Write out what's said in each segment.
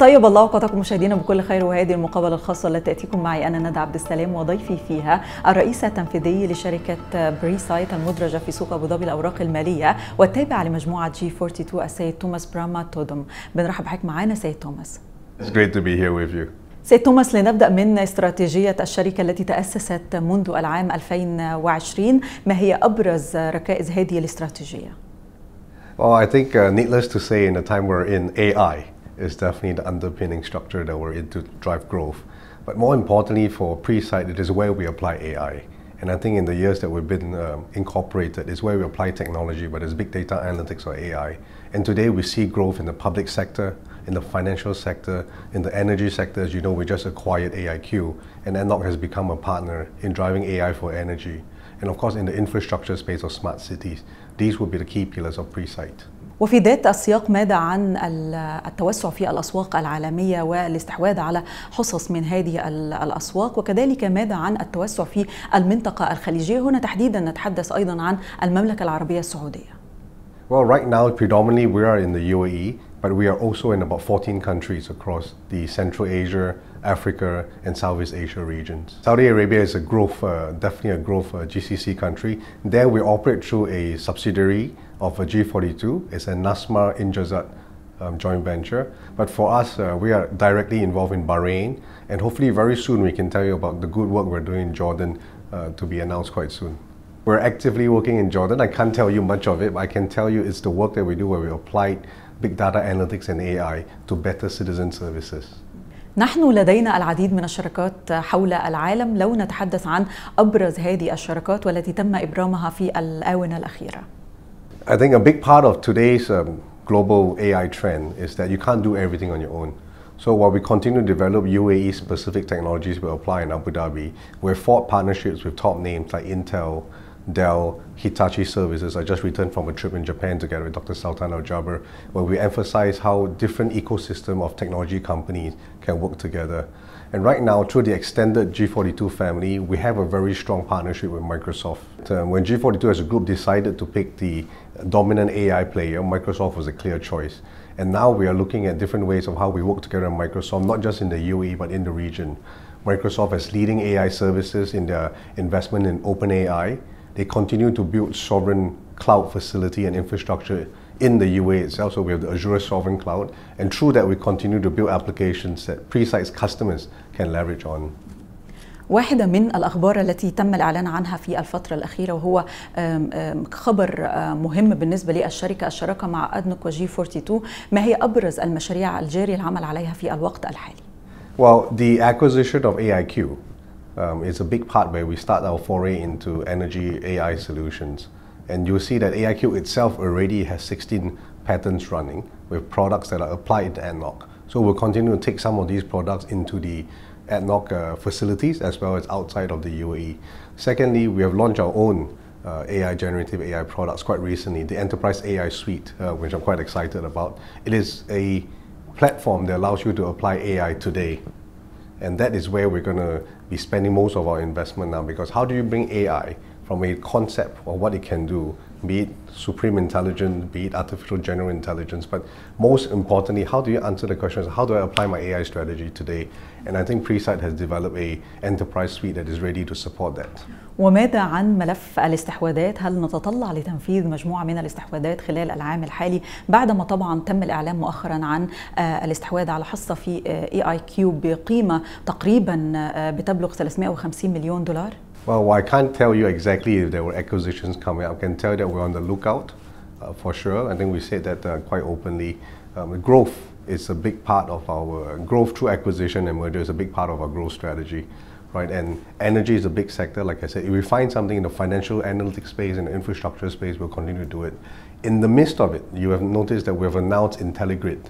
طيب الله اوقاتكم مشاهدينا بكل خير وهذه المقابله الخاصه التي تاتيكم معي انا ندى عبد السلام وضيفي فيها الرئيس التنفيذي لشركه بريسايت المدرجه في سوق ابو ظبي الاوراق الماليه والتابعه لمجموعه جي 42 السيد توماس براما تودم بنرحب بحضرتك معانا سيد توماس. It's great to be here with you. سيد توماس لنبدأ من استراتيجية الشركة التي تأسست منذ العام 2020 ما هي أبرز ركائز هذه الاستراتيجية؟ Well, I think uh, needless to say in the time we're in AI, is definitely the underpinning structure that we're in to drive growth. But more importantly for Presight, it is where we apply AI. And I think in the years that we've been um, incorporated it's where we apply technology, whether it's big data analytics or AI. And today we see growth in the public sector, in the financial sector, in the energy sector. As you know, we just acquired AIQ, and NLOG has become a partner in driving AI for energy. And of course, in the infrastructure space of smart cities, these will be the key pillars of Presight. وفي ذات السياق ماذا عن التوسع في الأسواق العالمية والاستحواذ على حصص من هذه الأسواق وكذلك ماذا عن التوسع في المنطقة الخليجية هنا تحديدا نتحدث أيضا عن المملكة العربية السعودية Well, right now, predominantly we are in the UAE, but we are also in about 14 countries across the Central Asia, Africa, and Southeast Asia regions. Saudi Arabia is a growth, uh, definitely a growth uh, GCC country. There we operate through a subsidiary of a G42. It's a Nasma Injazat um, joint venture. But for us, uh, we are directly involved in Bahrain, and hopefully, very soon we can tell you about the good work we're doing in Jordan uh, to be announced quite soon. We're actively working in Jordan. I can't tell you much of it, but I can tell you it's the work that we do where we apply big data analytics and AI to better citizen services. نحن لدينا العديد من الشركات حول العالم لو نتحدث عن ابرز هذه الشركات والتي تم ابرامها في الآونة الأخيرة. I think a big part of today's um, global AI trend is that you can't do everything on your own. So while we continue to develop UAE specific technologies we apply in Abu Dhabi, we've forged partnerships with top names like Intel, Dell, Hitachi Services. I just returned from a trip in Japan together with Dr. Sultan Al-Jaber, where we emphasize how different ecosystem of technology companies can work together. And right now, through the extended G42 family, we have a very strong partnership with Microsoft. Um, when G42 as a group decided to pick the dominant AI player, Microsoft was a clear choice. And now we are looking at different ways of how we work together in Microsoft, not just in the UAE, but in the region. Microsoft has leading AI services in their investment in OpenAI, they continue to build sovereign cloud facility and infrastructure in the UAE itself. So we have the Azure Sovereign Cloud, and through that we continue to build applications that Precise customers can leverage on. واحدة من الأخبار التي تم الإعلان عنها في الفترة الأخيرة وهو خبر مهم بالنسبة للشركة الشراكة مع أدنك وجي 42 ما هي أبرز المشاريع الجارية العمل عليها في الوقت الحالي؟ Well, the acquisition of AIQ um, is a big part where we start our foray into energy AI solutions. And you'll see that AIQ itself already has 16 patents running with products that are applied to ADNOC. So we'll continue to take some of these products into the ADNOC uh, facilities as well as outside of the UAE. Secondly, we have launched our own uh, AI generative AI products quite recently, the Enterprise AI Suite, uh, which I'm quite excited about. It is a platform that allows you to apply AI today and that is where we're going to be spending most of our investment now because how do you bring AI from a concept of what it can do, be it supreme intelligence, be it artificial general intelligence, but most importantly, how do you answer the question, how do I apply my AI strategy today? And I think Presight has developed a enterprise suite that is ready to support that. وماذا عن ملف الاستحواذات؟ هل نتطلع لتنفيذ مجموعة من الاستحواذات خلال العام الحالي بعدما طبعا تم الإعلام مؤخرا عن الاستحواذ على حصة في اي اي كيو بقيمة تقريبا بتبلغ 350 مليون دولار؟ well, I can't tell you exactly if there were acquisitions coming up. I can tell you that we're on the lookout uh, for sure. I think we said that uh, quite openly. Um, growth is a big part of our growth through acquisition and merger is a big part of our growth strategy right? And energy is a big sector, like I said. If we find something in the financial analytics space and infrastructure space, we'll continue to do it. In the midst of it, you have noticed that we have announced IntelliGrid,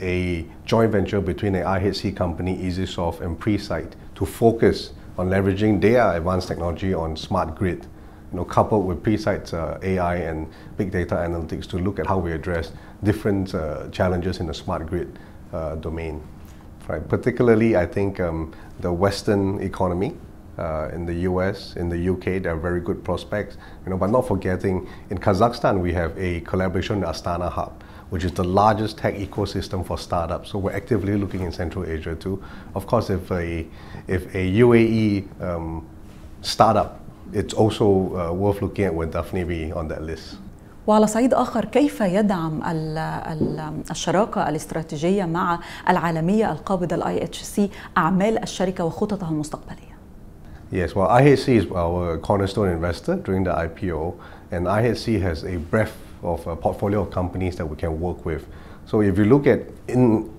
a joint venture between an IHC company, EasySoft, and Presight to focus on leveraging data advanced technology on smart grid, you know, coupled with Presight's uh, AI and big data analytics to look at how we address different uh, challenges in the smart grid uh, domain. Right. Particularly, I think um, the Western economy uh, in the US, in the UK, there are very good prospects. You know, but not forgetting in Kazakhstan, we have a collaboration in Astana Hub which is the largest tech ecosystem for startups. So we're actively looking in Central Asia too. Of course, if a, if a UAE um, startup, it's also uh, worth looking at, will definitely be on that list. وعلى صعيد آخر كيف يدعم الشراكة الاستراتيجية مع العالمية القابضة الاي أعمال الشركة وخططها المستقبلية؟ Yes, well, IHC is our cornerstone investor during the IPO, and IHC has a breadth of a portfolio of companies that we can work with. So if you look at in,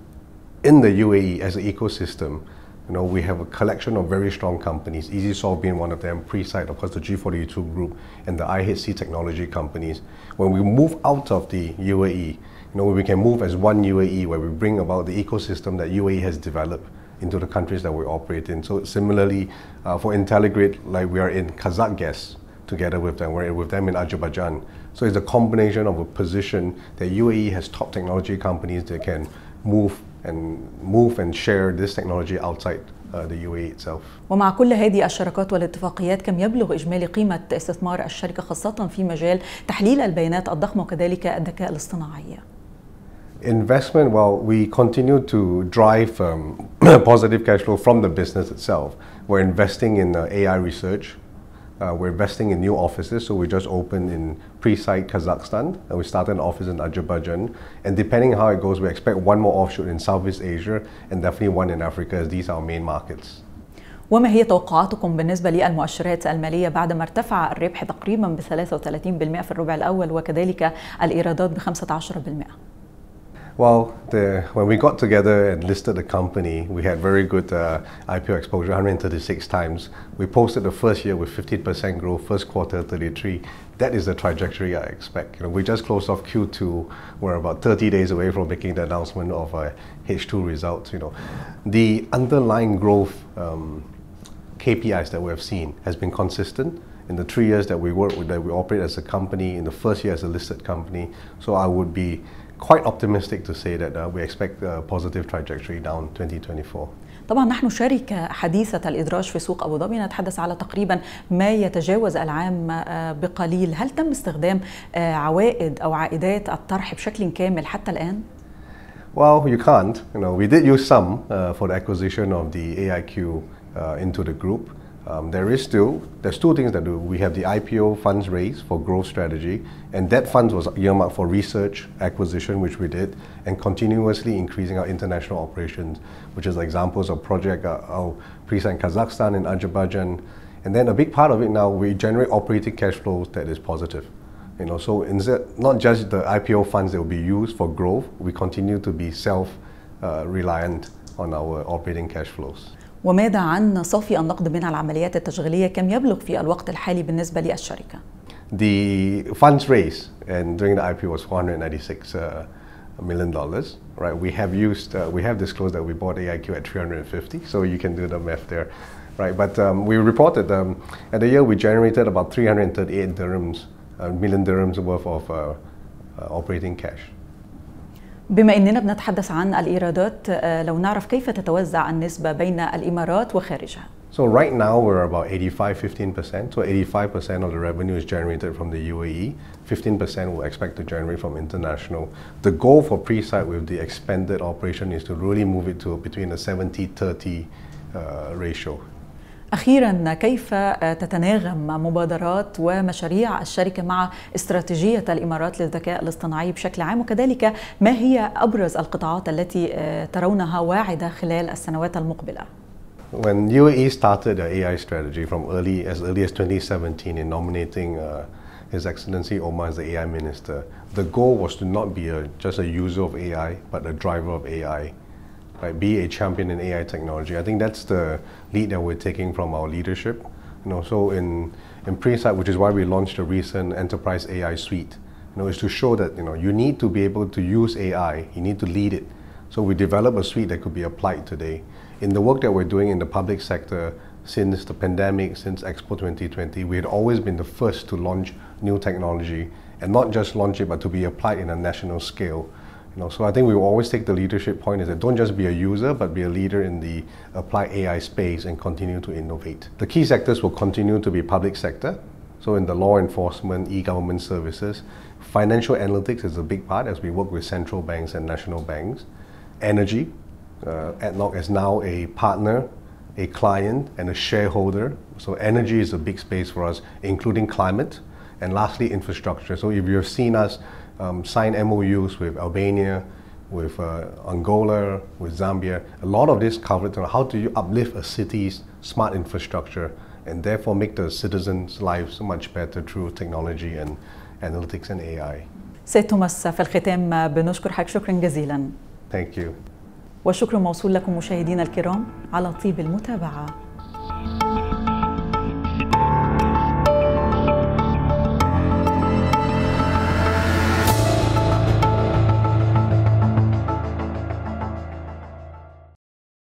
in the UAE as an ecosystem, you know, we have a collection of very strong companies, EasySolve being one of them, Presight, of course, the G42 group, and the IHC technology companies. When we move out of the UAE, you know, we can move as one UAE where we bring about the ecosystem that UAE has developed into the countries that we operate in. So similarly, uh, for IntelliGrid, like we are in Kazakh gas together with them, we're with them in Azerbaijan. So it's a combination of a position that UAE has top technology companies that can move and move and share this technology outside uh, the UAE itself. ومع كل هذه الشراكات والاتفاقيات كم يبلغ إجمالي قيمة استثمار الشركة خاصة في مجال تحليل البيانات الضخمة وكذلك الذكاء الاصطناعي؟ Investment, well, we continue to drive um, positive cash flow from the business itself. We're investing in uh, AI research, uh, we're investing in new offices, so we just opened in pre-site Kazakhstan, and we started an office in Azerbaijan. And depending how it goes, we expect one more offshoot in Southeast Asia, and definitely one in Africa, as these are our main markets. وما هي توقعاتكم بالنسبة للمؤشرات المالية بعدما ارتفع الربح تقريبا ب 33% في الربع الأول وكذلك الإيرادات ب 15%؟ well, the, when we got together and listed the company, we had very good uh, IPO exposure, 136 times. We posted the first year with 15% growth, first quarter 33. That is the trajectory I expect. You know, we just closed off Q2. We're about 30 days away from making the announcement of our uh, H2 results. You know, the underlying growth um, KPIs that we have seen has been consistent in the three years that we work with, that we operate as a company, in the first year as a listed company. So I would be quite optimistic to say that uh, we expect a positive trajectory down 2024. طبعا نحن شركة حديثة الإدراج في سوق أبو ظبي نتحدث على تقريبا ما يتجاوز العام بقليل هل تم استخدام عوائد أو عائدات الطرح بشكل كامل حتى الآن؟ Well, you can't. You know, we did use some uh, for the acquisition of the AIQ uh, into the group. Um, there is still there's two things that do. We have the IPO funds raise for growth strategy, and that funds was earmarked for research acquisition, which we did, and continuously increasing our international operations, which is examples of project uh, our Prisa in Kazakhstan and Azerbaijan, and then a big part of it now we generate operating cash flows that is positive. You know, so instead, not just the IPO funds that will be used for growth, we continue to be self uh, reliant on our operating cash flows. وماذا عن صافي النقد من العمليات التشغيلية كم يبلغ في الوقت الحالي بالنسبة للشركة؟ The funds raised and during the IP was 496 uh, million dollars, right? We have used, uh, we have disclosed that we bought AIQ at 350, so you can do the math there, right? But um, we reported um, at the year we generated about 338 dirhams, uh, million dirhams worth of uh, uh, operating cash. بما اننا بنتحدث عن الايرادات لو نعرف كيف تتوزع النسبه بين الامارات وخارجها So right now we're about 85 15%. So 85% of the revenue is generated from the UAE. 15% we'll expect to generate from international. The goal for pre-site with the expanded operation is to really move it to between a 70 30 uh, ratio. أخيرا كيف تتناغم مبادرات ومشاريع الشركة مع استراتيجية الإمارات للذكاء الاصطناعي بشكل عام وكذلك ما هي أبرز القطاعات التي ترونها واعدة خلال السنوات المقبلة؟ When UAE started the AI strategy from early as early as 2017 in nominating uh, His Excellency Omar as the AI Minister, the goal was to not be a, just a user of AI, but a driver of AI. right? Be a champion in AI technology. I think that's the lead that we're taking from our leadership. You know, so in in Presight, which is why we launched a recent enterprise AI suite. You know, is to show that you know you need to be able to use AI. You need to lead it. So we develop a suite that could be applied today. In the work that we're doing in the public sector, since the pandemic, since Expo 2020, we had always been the first to launch new technology and not just launch it, but to be applied in a national scale. You know, so I think we will always take the leadership point is that don't just be a user, but be a leader in the applied AI space and continue to innovate. The key sectors will continue to be public sector, so in the law enforcement, e-government services, financial analytics is a big part as we work with central banks and national banks. Energy, uh, ADNOC is now a partner, a client, and a shareholder. So energy is a big space for us, including climate, and lastly infrastructure. So if you've seen us um, signed MOUs with Albania, with uh, Angola, with Zambia. A lot of this covered how do you uplift a city's smart infrastructure and therefore make the citizens' lives much better through technology and analytics and AI. سيد توماس في الختام بنشكر حضرتك شكرا جزيلا. Thank you. والشكر موصول لكم مشاهدينا الكرام على طيب المتابعه